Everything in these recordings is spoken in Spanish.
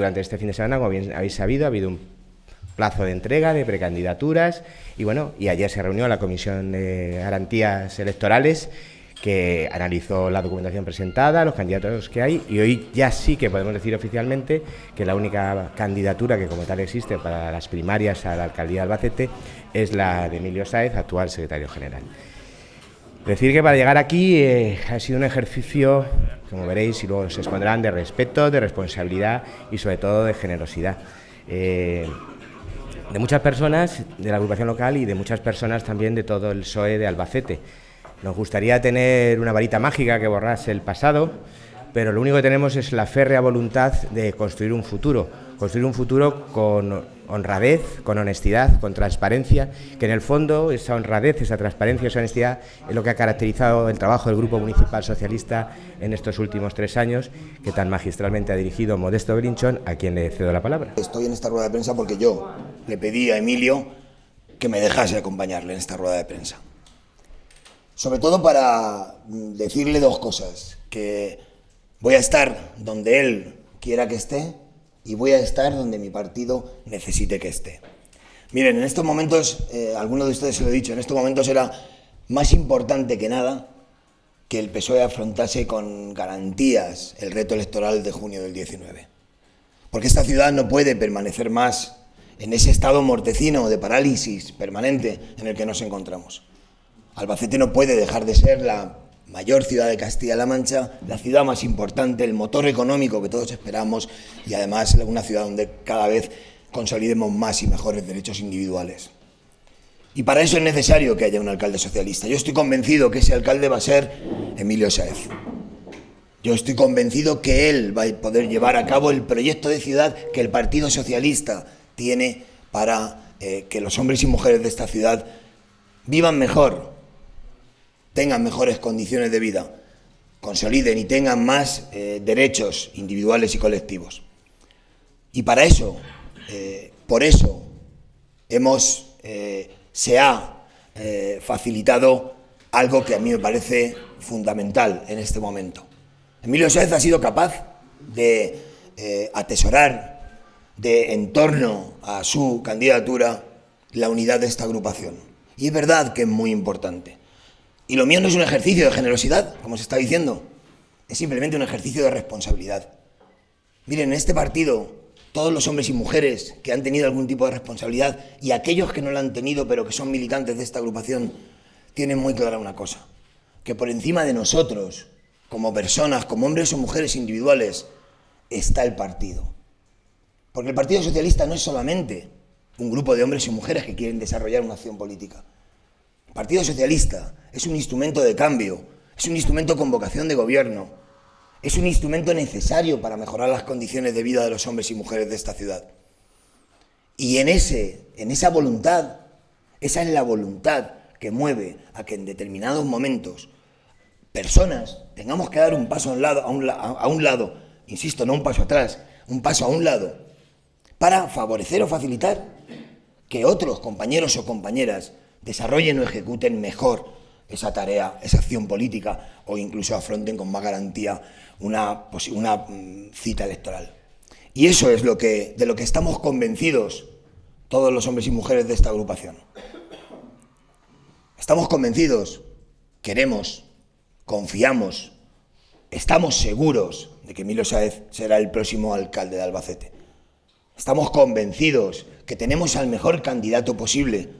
Durante este fin de semana, como habéis sabido, ha habido un plazo de entrega de precandidaturas y bueno, y ayer se reunió la Comisión de Garantías Electorales que analizó la documentación presentada, los candidatos que hay y hoy ya sí que podemos decir oficialmente que la única candidatura que como tal existe para las primarias a la alcaldía de Albacete es la de Emilio Sáez, actual secretario general. Decir que para llegar aquí eh, ha sido un ejercicio, como veréis, y luego se expondrán, de respeto, de responsabilidad y sobre todo de generosidad. Eh, de muchas personas de la agrupación local y de muchas personas también de todo el PSOE de Albacete. Nos gustaría tener una varita mágica que borrase el pasado, pero lo único que tenemos es la férrea voluntad de construir un futuro, construir un futuro con honradez, con honestidad, con transparencia, que en el fondo esa honradez, esa transparencia, esa honestidad es lo que ha caracterizado el trabajo del Grupo Municipal Socialista en estos últimos tres años, que tan magistralmente ha dirigido Modesto Grinchon, a quien le cedo la palabra. Estoy en esta rueda de prensa porque yo le pedí a Emilio que me dejase acompañarle en esta rueda de prensa. Sobre todo para mm, decirle dos cosas, que voy a estar donde él quiera que esté, y voy a estar donde mi partido necesite que esté. Miren, en estos momentos, algunos eh, alguno de ustedes se lo he dicho, en estos momentos era más importante que nada que el PSOE afrontase con garantías el reto electoral de junio del 19. Porque esta ciudad no puede permanecer más en ese estado mortecino de parálisis permanente en el que nos encontramos. Albacete no puede dejar de ser la mayor ciudad de Castilla-La Mancha, la ciudad más importante, el motor económico que todos esperamos y además una ciudad donde cada vez consolidemos más y mejores derechos individuales. Y para eso es necesario que haya un alcalde socialista. Yo estoy convencido que ese alcalde va a ser Emilio Sáez. Yo estoy convencido que él va a poder llevar a cabo el proyecto de ciudad que el Partido Socialista tiene para eh, que los hombres y mujeres de esta ciudad vivan mejor, tengan mejores condiciones de vida, consoliden y tengan más eh, derechos individuales y colectivos. Y para eso, eh, por eso, eh, se ha facilitado algo que a mí me parece fundamental en este momento. Emilio Sáez ha sido capaz de atesorar de en torno a su candidatura la unidad de esta agrupación. Y es verdad que es muy importante. Y lo mío no es un ejercicio de generosidad, como se está diciendo. Es simplemente un ejercicio de responsabilidad. Miren, en este partido, todos los hombres y mujeres que han tenido algún tipo de responsabilidad y aquellos que no la han tenido, pero que son militantes de esta agrupación, tienen muy clara una cosa. Que por encima de nosotros, como personas, como hombres o mujeres individuales, está el partido. Porque el Partido Socialista no es solamente un grupo de hombres y mujeres que quieren desarrollar una acción política. Partido Socialista es un instrumento de cambio, es un instrumento con vocación de gobierno, es un instrumento necesario para mejorar las condiciones de vida de los hombres y mujeres de esta ciudad. Y en, ese, en esa voluntad, esa es la voluntad que mueve a que en determinados momentos personas tengamos que dar un paso a lado, a un lado insisto, no un paso atrás, un paso a un lado, para favorecer o facilitar que otros compañeros o compañeras desarrollen o ejecuten mejor esa tarea, esa acción política o incluso afronten con más garantía una, mm, cita electoral. Y eso es lo que, de lo que estamos convencidos todos los hombres y mujeres de esta agrupación. Estamos convencidos, queremos, confiamos, estamos seguros de que Milo Saez será el próximo alcalde de Albacete. Estamos convencidos que tenemos al mejor candidato posible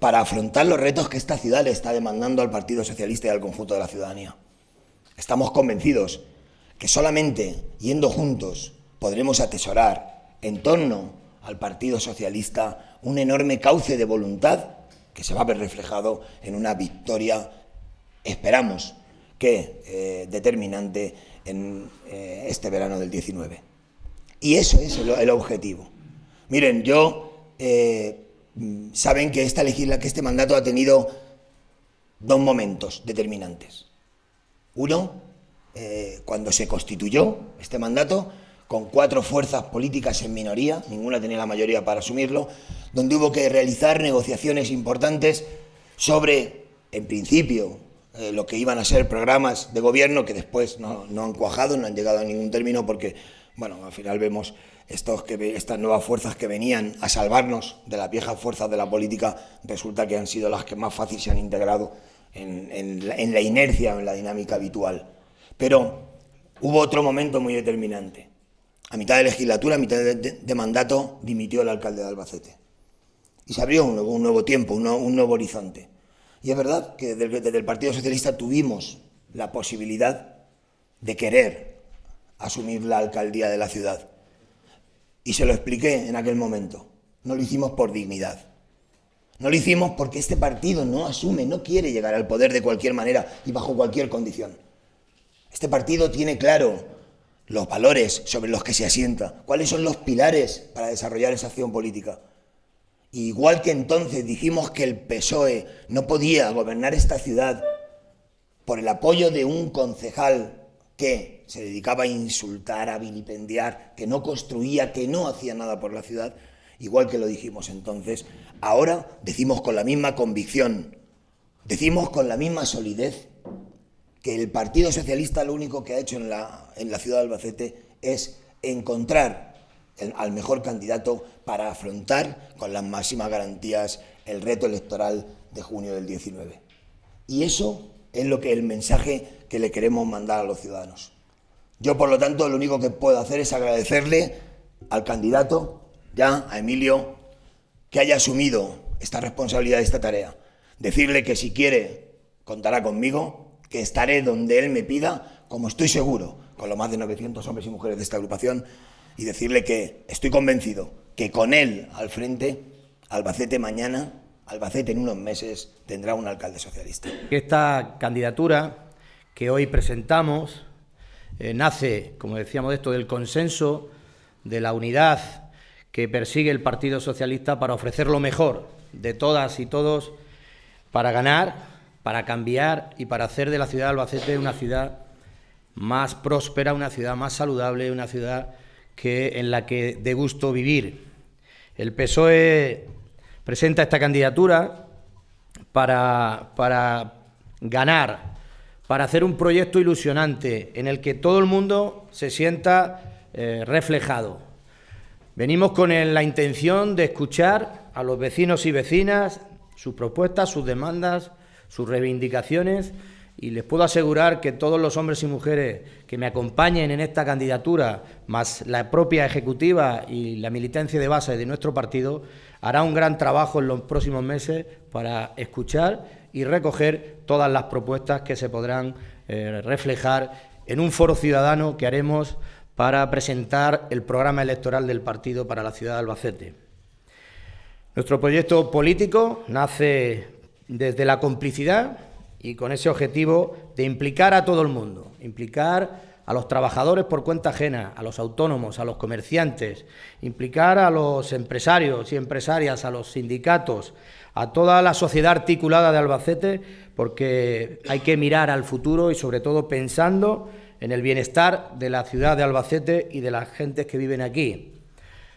para afrontar los retos que esta ciudad le está demandando al Partido Socialista y al conjunto de la ciudadanía. Estamos convencidos que solamente yendo juntos podremos atesorar en torno al Partido Socialista un enorme cauce de voluntad que se va a ver reflejado en una victoria, esperamos que eh, determinante en eh, este verano del 19. Y eso es el, objetivo. Miren, yo eh, saben que esta que este mandato ha tenido dos momentos determinantes. Uno, eh, cuando se constituyó este mandato, con cuatro fuerzas políticas en minoría, ninguna tenía la mayoría para asumirlo, donde hubo que realizar negociaciones importantes sobre, en principio, eh, lo que iban a ser programas de gobierno que después no han cuajado, no han llegado a ningún término porque bueno, al final vemos estas nuevas fuerzas que venían a salvarnos de las viejas fuerzas de la política, resulta que han sido las que más fácil se han integrado en, la, inercia en la dinámica habitual. Pero hubo otro momento muy determinante. A mitad de legislatura, a mitad de, mandato, dimitió el alcalde de Albacete. Y se abrió un nuevo, tiempo, un, nuevo horizonte. Y es verdad que desde el Partido Socialista tuvimos la posibilidad de querer asumir la alcaldía de la ciudad. Y se lo expliqué en aquel momento. No lo hicimos por dignidad. No lo hicimos porque este partido no asume, no quiere llegar al poder de cualquier manera y bajo cualquier condición. Este partido tiene claro los valores sobre los que se asienta, cuáles son los pilares para desarrollar esa acción política. Igual que entonces dijimos que el PSOE no podía gobernar esta ciudad por el apoyo de un concejal que se dedicaba a insultar, a vilipendiar, que no construía, que no hacía nada por la ciudad, igual que lo dijimos entonces, ahora decimos con la misma convicción, decimos con la misma solidez que el Partido Socialista lo único que ha hecho en la, en la ciudad de Albacete es encontrar al mejor candidato para afrontar con las máximas garantías el reto electoral de junio del 19. Y eso es lo que el mensaje que le queremos mandar a los ciudadanos. Yo, por lo tanto, lo único que puedo hacer es agradecerle al candidato, ya, a Emilio, que haya asumido esta responsabilidad, esta tarea. Decirle que si quiere, contará conmigo, que estaré donde él me pida, como estoy seguro, con los más de 900 hombres y mujeres de esta agrupación, y decirle que estoy convencido que con él al frente, Albacete mañana, Albacete en unos meses, tendrá un alcalde socialista. Esta candidatura que hoy presentamos eh, nace, como decíamos, esto del consenso, de la unidad que persigue el Partido Socialista para ofrecer lo mejor de todas y todos para ganar, para cambiar y para hacer de la ciudad de Albacete una ciudad más próspera, una ciudad más saludable, una ciudad que, en la que de gusto vivir. El PSOE presenta esta candidatura para, para ganar para hacer un proyecto ilusionante en el que todo el mundo se sienta eh, reflejado. Venimos con la intención de escuchar a los vecinos y vecinas sus propuestas, sus demandas, sus reivindicaciones y les puedo asegurar que todos los hombres y mujeres que me acompañen en esta candidatura, más la propia ejecutiva y la militancia de base de nuestro partido, hará un gran trabajo en los próximos meses para escuchar y recoger todas las propuestas que se podrán eh, reflejar en un foro ciudadano que haremos para presentar el programa electoral del partido para la ciudad de Albacete. Nuestro proyecto político nace desde la complicidad y con ese objetivo de implicar a todo el mundo, implicar a los trabajadores por cuenta ajena, a los autónomos, a los comerciantes, implicar a los empresarios y empresarias, a los sindicatos, a toda la sociedad articulada de Albacete, porque hay que mirar al futuro y sobre todo pensando en el bienestar de la ciudad de Albacete y de las gentes que viven aquí.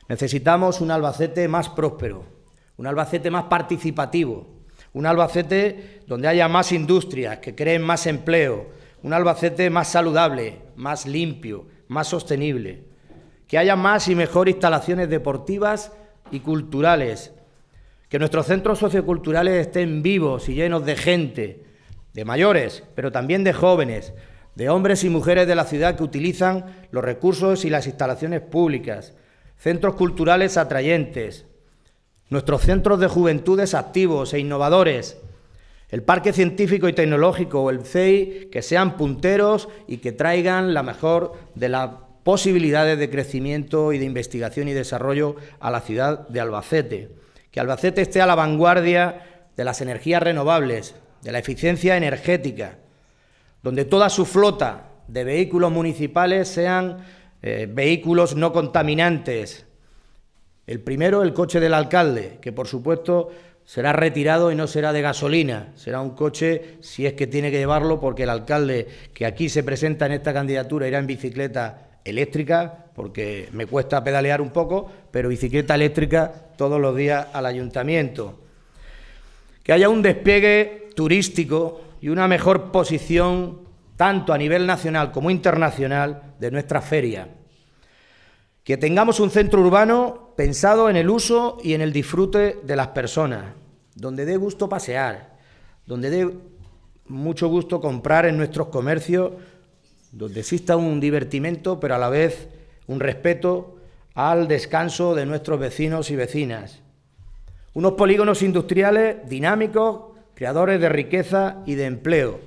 Necesitamos un Albacete más próspero, un Albacete más participativo, un Albacete donde haya más industrias, que creen más empleo, un Albacete más saludable, más limpio, más sostenible, que haya más y mejor instalaciones deportivas y culturales, que nuestros centros socioculturales estén vivos y llenos de gente, de mayores, pero también de jóvenes, de hombres y mujeres de la ciudad que utilizan los recursos y las instalaciones públicas, centros culturales atrayentes, nuestros centros de juventudes activos e innovadores, el Parque Científico y Tecnológico o el CEI, que sean punteros y que traigan la mejor de las posibilidades de crecimiento y de investigación y desarrollo a la ciudad de Albacete que Albacete esté a la vanguardia de las energías renovables, de la eficiencia energética, donde toda su flota de vehículos municipales sean eh, vehículos no contaminantes. El primero, el coche del alcalde, que por supuesto será retirado y no será de gasolina, será un coche si es que tiene que llevarlo porque el alcalde que aquí se presenta en esta candidatura irá en bicicleta eléctrica, porque me cuesta pedalear un poco, pero bicicleta eléctrica todos los días al ayuntamiento. Que haya un despliegue turístico y una mejor posición, tanto a nivel nacional como internacional, de nuestra feria. Que tengamos un centro urbano pensado en el uso y en el disfrute de las personas, donde dé gusto pasear, donde dé mucho gusto comprar en nuestros comercios donde exista un divertimento, pero a la vez un respeto al descanso de nuestros vecinos y vecinas. Unos polígonos industriales dinámicos, creadores de riqueza y de empleo.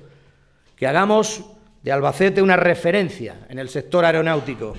Que hagamos de Albacete una referencia en el sector aeronáutico.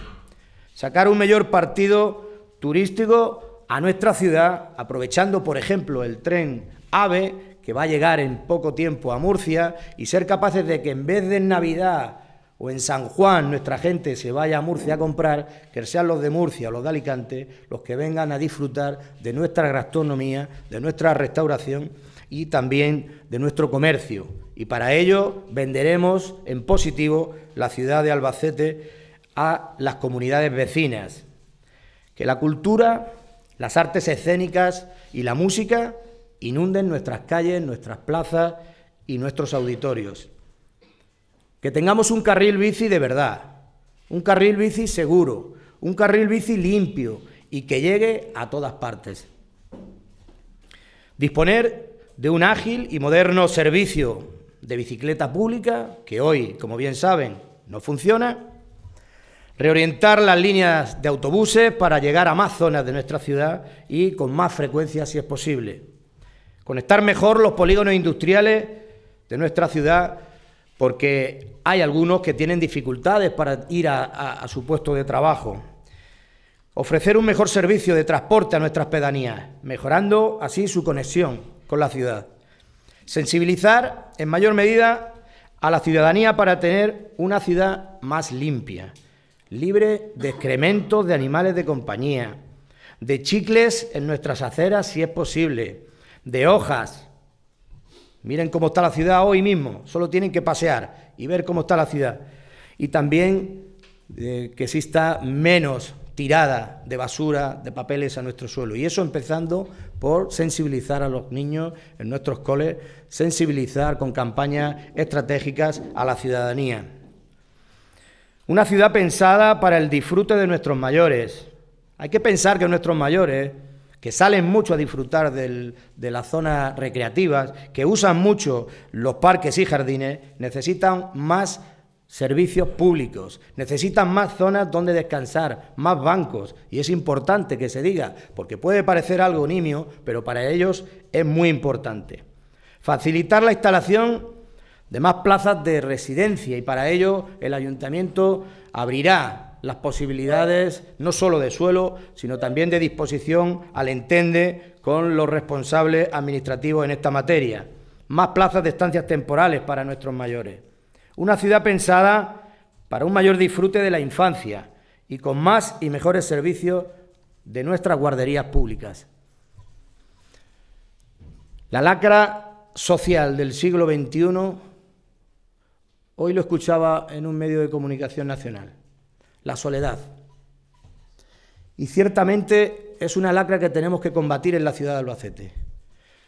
Sacar un mayor partido turístico a nuestra ciudad, aprovechando, por ejemplo, el tren AVE, que va a llegar en poco tiempo a Murcia, y ser capaces de que en vez de Navidad o en San Juan nuestra gente se vaya a Murcia a comprar, que sean los de Murcia o los de Alicante los que vengan a disfrutar de nuestra gastronomía, de nuestra restauración y también de nuestro comercio. Y para ello venderemos en positivo la ciudad de Albacete a las comunidades vecinas. Que la cultura, las artes escénicas y la música inunden nuestras calles, nuestras plazas y nuestros auditorios. Que tengamos un carril bici de verdad, un carril bici seguro, un carril bici limpio y que llegue a todas partes. Disponer de un ágil y moderno servicio de bicicleta pública que hoy, como bien saben, no funciona. Reorientar las líneas de autobuses para llegar a más zonas de nuestra ciudad y con más frecuencia si es posible. Conectar mejor los polígonos industriales de nuestra ciudad porque hay algunos que tienen dificultades para ir a, su puesto de trabajo. Ofrecer un mejor servicio de transporte a nuestras pedanías, mejorando así su conexión con la ciudad. Sensibilizar en mayor medida a la ciudadanía para tener una ciudad más limpia, libre de excrementos de animales de compañía, de chicles en nuestras aceras si es posible, de hojas, Miren cómo está la ciudad hoy mismo, solo tienen que pasear y ver cómo está la ciudad. Y también eh, que exista menos tirada de basura, de papeles a nuestro suelo. Y eso empezando por sensibilizar a los niños en nuestros coles, sensibilizar con campañas estratégicas a la ciudadanía. Una ciudad pensada para el disfrute de nuestros mayores. Hay que pensar que nuestros mayores que salen mucho a disfrutar de las zonas recreativas, que usan mucho los parques y jardines, necesitan más servicios públicos, necesitan más zonas donde descansar, más bancos, y es importante que se diga, porque puede parecer algo nimio, pero para ellos es muy importante. Facilitar la instalación de más plazas de residencia y para ello el ayuntamiento abrirá las posibilidades no solo de suelo, sino también de disposición al entende con los responsables administrativos en esta materia. Más plazas de estancias temporales para nuestros mayores. Una ciudad pensada para un mayor disfrute de la infancia y con más y mejores servicios de nuestras guarderías públicas. La lacra social del siglo XXI, hoy lo escuchaba en un medio de comunicación nacional la soledad. Y ciertamente es una lacra que tenemos que combatir en la ciudad de Albacete.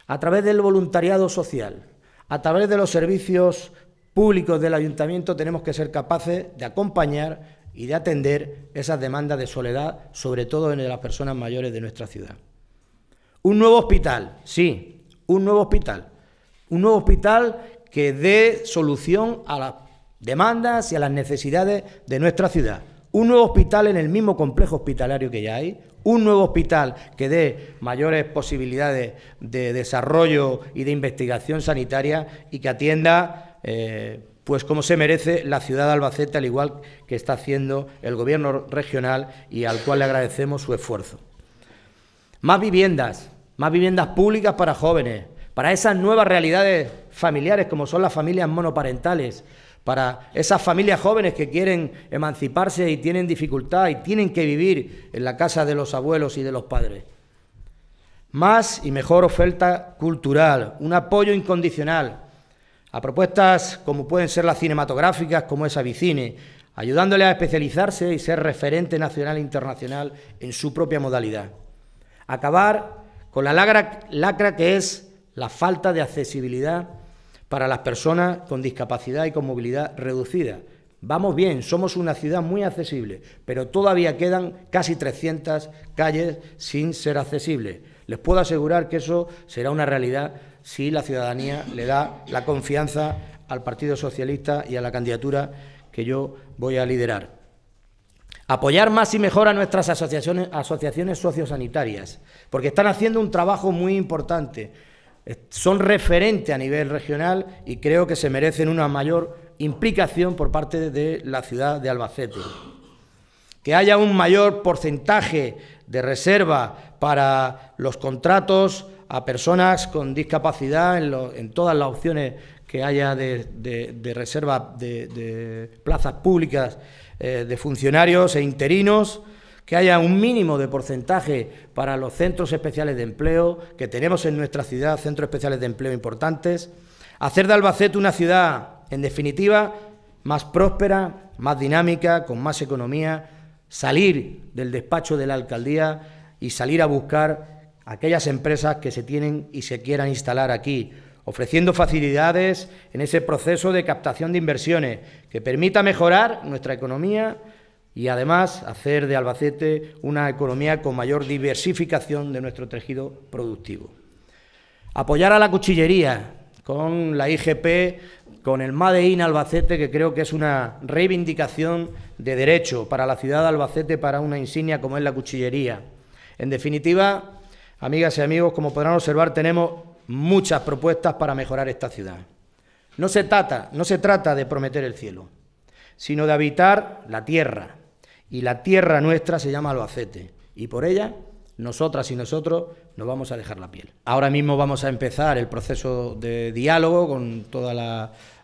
A través del voluntariado social, a través de los servicios públicos del ayuntamiento, tenemos que ser capaces de acompañar y de atender esas demandas de soledad, sobre todo en las personas mayores de nuestra ciudad. Un nuevo hospital, sí, un nuevo hospital. Un nuevo hospital que dé solución a las demandas y a las necesidades de nuestra ciudad un nuevo hospital en el mismo complejo hospitalario que ya hay, un nuevo hospital que dé mayores posibilidades de desarrollo y de investigación sanitaria y que atienda, eh, pues como se merece, la ciudad de Albacete, al igual que está haciendo el gobierno regional y al cual le agradecemos su esfuerzo. Más viviendas, más viviendas públicas para jóvenes, para esas nuevas realidades familiares como son las familias monoparentales, para esas familias jóvenes que quieren emanciparse y tienen dificultad y tienen que vivir en la casa de los abuelos y de los padres. Más y mejor oferta cultural, un apoyo incondicional a propuestas como pueden ser las cinematográficas, como esa Vicine, ayudándole a especializarse y ser referente nacional e internacional en su propia modalidad. Acabar con la lacra, lacra que es la falta de accesibilidad para las personas con discapacidad y con movilidad reducida. Vamos bien, somos una ciudad muy accesible, pero todavía quedan casi 300 calles sin ser accesibles. Les puedo asegurar que eso será una realidad si la ciudadanía le da la confianza al Partido Socialista y a la candidatura que yo voy a liderar. Apoyar más y mejor a nuestras asociaciones, asociaciones sociosanitarias, porque están haciendo un trabajo muy importante, son referentes a nivel regional y creo que se merecen una mayor implicación por parte de la ciudad de Albacete. Que haya un mayor porcentaje de reserva para los contratos a personas con discapacidad en, todas las opciones que haya de, reserva de, plazas públicas eh, de funcionarios e interinos que haya un mínimo de porcentaje para los centros especiales de empleo, que tenemos en nuestra ciudad centros especiales de empleo importantes, hacer de Albacete una ciudad, en definitiva, más próspera, más dinámica, con más economía, salir del despacho de la alcaldía y salir a buscar aquellas empresas que se tienen y se quieran instalar aquí, ofreciendo facilidades en ese proceso de captación de inversiones que permita mejorar nuestra economía y además hacer de Albacete una economía con mayor diversificación de nuestro tejido productivo. Apoyar a la cuchillería con la IGP, con el Made in Albacete, que creo que es una reivindicación de derecho para la ciudad de Albacete, para una insignia como es la cuchillería. En definitiva, amigas y amigos, como podrán observar, tenemos muchas propuestas para mejorar esta ciudad. No se trata, no se trata de prometer el cielo, sino de habitar la tierra, y la tierra nuestra se llama Albacete y por ella nosotras y nosotros nos vamos a dejar la piel. Ahora mismo vamos a empezar el proceso de diálogo con todos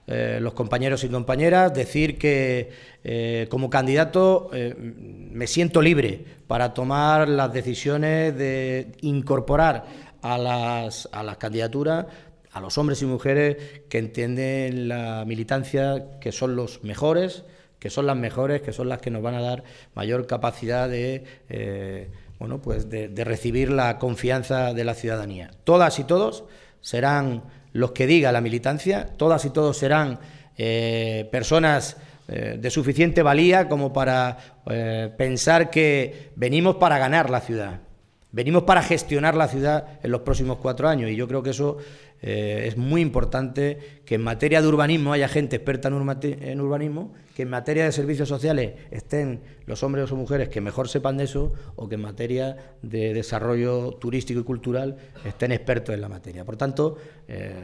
eh, los compañeros y compañeras, decir que eh, como candidato eh, me siento libre para tomar las decisiones de incorporar a las, a las candidaturas a los hombres y mujeres que entienden la militancia que son los mejores, que son las mejores, que son las que nos van a dar mayor capacidad de... Eh, pues de, recibir la confianza de la ciudadanía. Todas y todos serán los que diga la militancia, todas y todos serán eh, personas eh, de suficiente valía como para pensar que venimos para ganar la ciudad, Venimos para gestionar la ciudad en los próximos cuatro años y yo creo que eso eh, es muy importante, que en materia de urbanismo haya gente experta en, urbanismo, que en materia de servicios sociales estén los hombres o mujeres que mejor sepan de eso o que en materia de desarrollo turístico y cultural estén expertos en la materia. Por tanto, eh,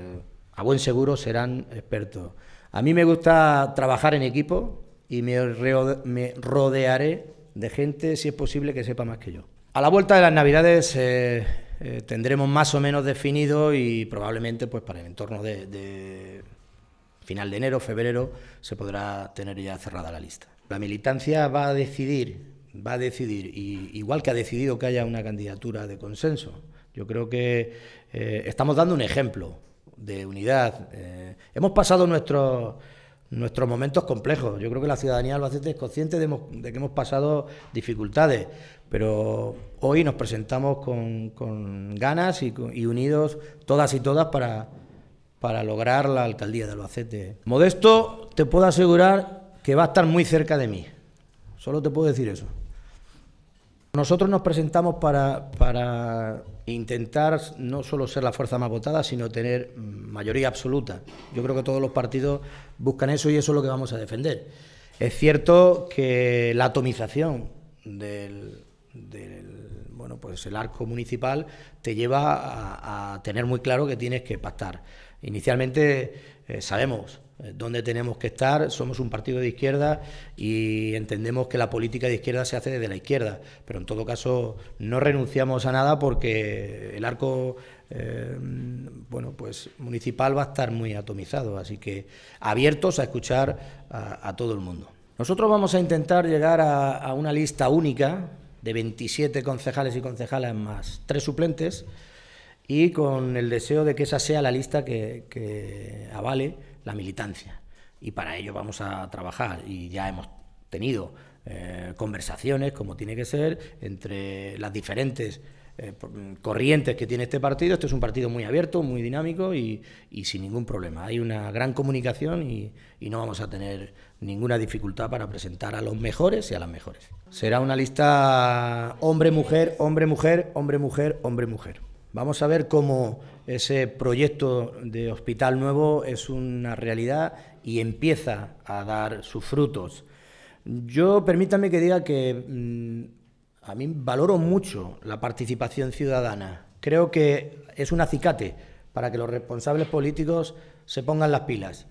a buen seguro serán expertos. A mí me gusta trabajar en equipo y me rodearé de gente, si es posible, que sepa más que yo. A la vuelta de las Navidades eh, eh, tendremos más o menos definido y probablemente pues para el entorno de, final de enero, febrero, se podrá tener ya cerrada la lista. La militancia va a decidir, va a decidir, igual que ha decidido que haya una candidatura de consenso. Yo creo que eh, estamos dando un ejemplo de unidad. hemos pasado nuestros nuestros momentos complejos. Yo creo que la ciudadanía de albacete es consciente de, que hemos pasado dificultades, pero hoy nos presentamos con, ganas y, unidos todas y todas para, para lograr la alcaldía de Albacete. Modesto, te puedo asegurar que va a estar muy cerca de mí. Solo te puedo decir eso. Nosotros nos presentamos para, para intentar no solo ser la fuerza más votada, sino tener mayoría absoluta. Yo creo que todos los partidos buscan eso y eso es lo que vamos a defender. Es cierto que la atomización del, bueno, pues el arco municipal te lleva a, tener muy claro que tienes que pactar. Inicialmente eh, sabemos eh, ...donde tenemos que estar. Somos un partido de izquierda y entendemos que la política de izquierda se hace desde la izquierda, pero en todo caso no renunciamos a nada porque el arco eh, bueno, pues municipal va a estar muy atomizado, así que abiertos a escuchar a, todo el mundo. Nosotros vamos a intentar llegar a, una lista única de 27 concejales y concejalas más tres suplentes y con el deseo de que esa sea la lista que avale la militancia. Y para ello vamos a trabajar y ya hemos tenido eh, conversaciones, como tiene que ser, entre las diferentes eh, corrientes que tiene este partido. Este es un partido muy abierto, muy dinámico y, sin ningún problema. Hay una gran comunicación y, y, no vamos a tener ninguna dificultad para presentar a los mejores y a las mejores. Será una lista hombre-mujer, hombre-mujer, hombre-mujer, hombre-mujer. Vamos a ver cómo ese proyecto de hospital nuevo es una realidad y empieza a dar sus frutos. Yo permítame que diga que mm, a mí valoro mucho la participación ciudadana. Creo que es un acicate para que los responsables políticos se pongan las pilas.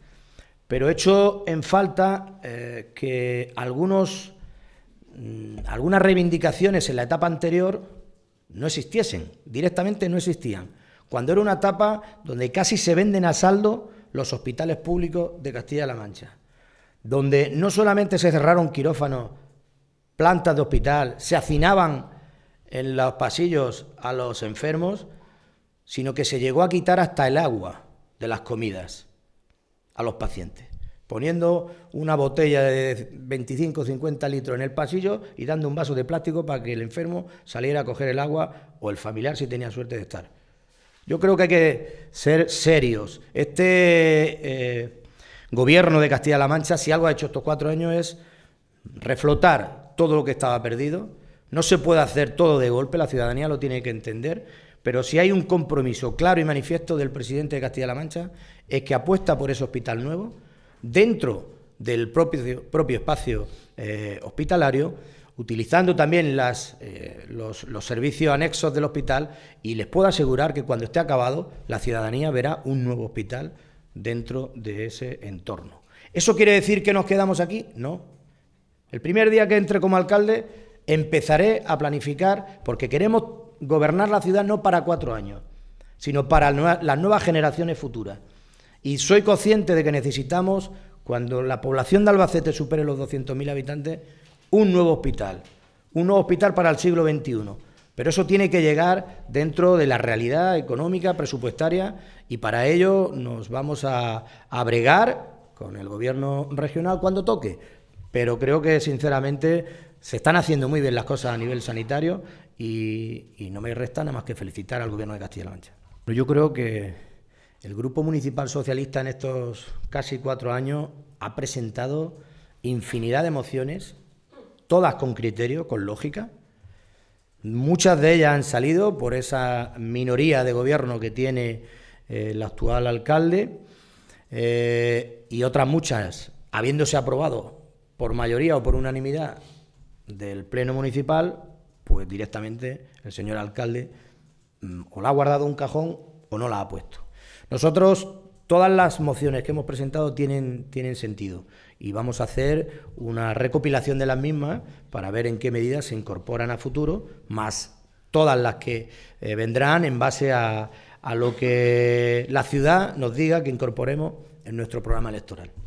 Pero he hecho en falta eh, que algunos, mm, algunas reivindicaciones en la etapa anterior no existiesen, directamente no existían cuando era una etapa donde casi se venden a saldo los hospitales públicos de Castilla-La Mancha, donde no solamente se cerraron quirófanos, plantas de hospital, se hacinaban en los pasillos a los enfermos, sino que se llegó a quitar hasta el agua de las comidas a los pacientes, poniendo una botella de 25 o 50 litros en el pasillo y dando un vaso de plástico para que el enfermo saliera a coger el agua o el familiar si tenía suerte de estar. Yo creo que hay que ser serios. Este eh, gobierno de Castilla-La Mancha, si algo ha hecho estos cuatro años es reflotar todo lo que estaba perdido. No se puede hacer todo de golpe, la ciudadanía lo tiene que entender, pero si hay un compromiso claro y manifiesto del presidente de Castilla-La Mancha es que apuesta por ese hospital nuevo dentro del propio, propio espacio eh, hospitalario utilizando también eh, los, los, servicios anexos del hospital y les puedo asegurar que cuando esté acabado la ciudadanía verá un nuevo hospital dentro de ese entorno. ¿Eso quiere decir que nos quedamos aquí? No. El primer día que entre como alcalde empezaré a planificar porque queremos gobernar la ciudad no para cuatro años, sino para las nuevas generaciones futuras. Y soy consciente de que necesitamos, cuando la población de Albacete supere los 200.000 habitantes, un nuevo hospital, un nuevo hospital para el siglo XXI. Pero eso tiene que llegar dentro de la realidad económica, presupuestaria, y para ello nos vamos a, a bregar con el gobierno regional cuando toque. Pero creo que, sinceramente, se están haciendo muy bien las cosas a nivel sanitario y, y no me resta nada más que felicitar al gobierno de Castilla-La Mancha. Yo creo que el Grupo Municipal Socialista en estos casi cuatro años ha presentado infinidad de mociones todas con criterio, con lógica. Muchas de ellas han salido por esa minoría de gobierno que tiene eh, el actual alcalde eh, y otras muchas, habiéndose aprobado por mayoría o por unanimidad del Pleno Municipal, pues directamente el señor alcalde mm, o la ha guardado un cajón o no la ha puesto. Nosotros, todas las mociones que hemos presentado tienen sentido y vamos a hacer una recopilación de las mismas para ver en qué medida se incorporan a futuro, más todas las que eh, vendrán en base a lo que la ciudad nos diga que incorporemos en nuestro programa electoral.